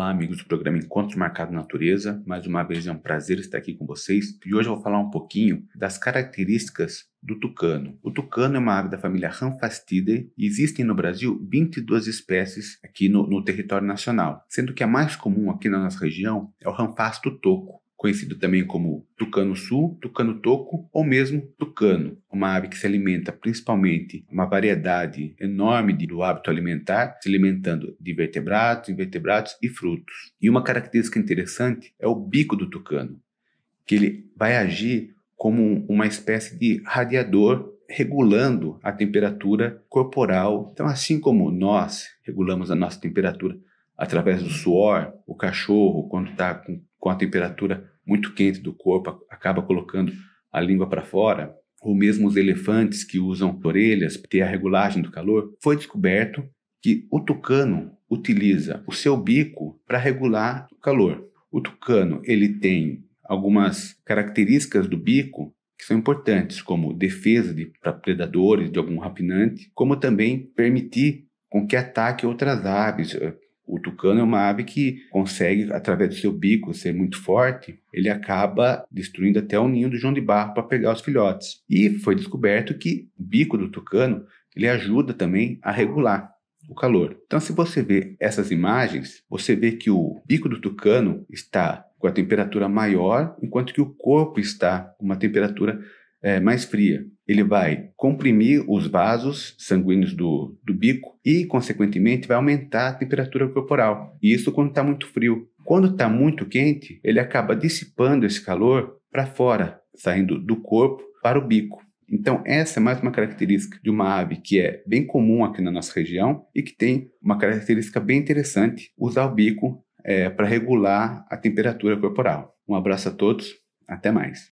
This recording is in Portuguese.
Olá, amigos do programa Encontros Marcados Natureza. Mais uma vez é um prazer estar aqui com vocês e hoje eu vou falar um pouquinho das características do tucano. O tucano é uma ave da família Ranfastidae e existem no Brasil 22 espécies aqui no, no território nacional, sendo que a mais comum aqui na nossa região é o Ranfasto toco, conhecido também como tucano sul, tucano toco ou mesmo tucano, uma ave que se alimenta principalmente uma variedade enorme do hábito alimentar, se alimentando de vertebrados, invertebrados e frutos. E uma característica interessante é o bico do tucano, que ele vai agir como uma espécie de radiador regulando a temperatura corporal. Então, assim como nós regulamos a nossa temperatura através do suor, o cachorro, quando está com, com, a temperatura muito quente do corpo acaba colocando a língua para fora, ou mesmo os elefantes que usam orelhas para ter a regulagem do calor, foi descoberto que o tucano utiliza o seu bico para regular o calor. O tucano ele tem algumas características do bico que são importantes, como defesa de, para predadores de algum rapinante, como também permitir com que ataque outras aves, eh, o tucano é uma ave que consegue, através do seu bico ser muito forte, ele acaba destruindo até o ninho do João de Barro para pegar os filhotes. E foi descoberto que o bico do tucano ele ajuda também a regular o calor. Então, se você vê essas imagens, você vê que o bico do tucano está com a temperatura maior, enquanto que o corpo está com uma temperatura é, mais fria. Ele vai comprimir os vasos sanguíneos do, do bico e, consequentemente, vai aumentar a temperatura corporal. E isso quando está muito frio. Quando está muito quente, ele acaba dissipando esse calor para fora, saindo do corpo para o bico. Então, essa é mais uma característica de uma ave que é bem comum aqui na nossa região e que tem uma característica bem interessante: usar o bico é, para regular a temperatura corporal. Um abraço a todos, até mais.